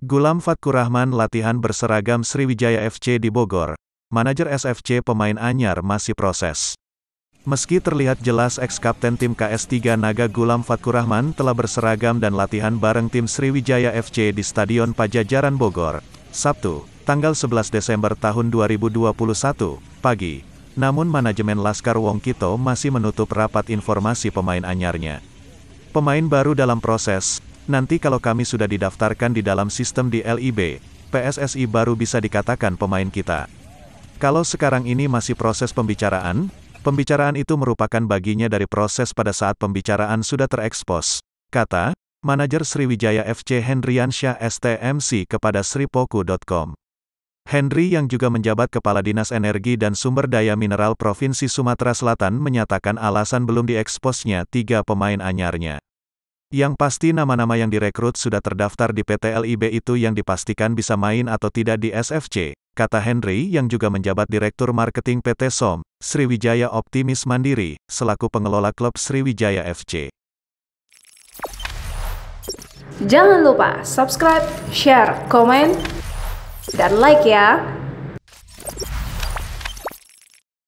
Gulam Fatkurahman latihan berseragam Sriwijaya FC di Bogor. Manajer SFC pemain Anyar masih proses. Meski terlihat jelas ex-kapten tim KS3 Naga Gulam Fatkurahman telah berseragam dan latihan bareng tim Sriwijaya FC di Stadion Pajajaran Bogor, Sabtu, tanggal 11 Desember tahun 2021, pagi. Namun manajemen Laskar Wong Kito masih menutup rapat informasi pemain anyarnya. Pemain baru dalam proses, Nanti kalau kami sudah didaftarkan di dalam sistem di LIB, PSSI baru bisa dikatakan pemain kita. Kalau sekarang ini masih proses pembicaraan, pembicaraan itu merupakan baginya dari proses pada saat pembicaraan sudah terekspos, kata manajer Sriwijaya FC Hendriansyah STMC kepada sripoku.com. Henry yang juga menjabat Kepala Dinas Energi dan Sumber Daya Mineral Provinsi Sumatera Selatan menyatakan alasan belum dieksposnya tiga pemain anyarnya. Yang pasti nama-nama yang direkrut sudah terdaftar di PT LIB itu yang dipastikan bisa main atau tidak di SFC, kata Henry yang juga menjabat Direktur Marketing PT SOM, Sriwijaya Optimis Mandiri, selaku pengelola klub Sriwijaya FC. Jangan lupa subscribe, share, komen, dan like ya!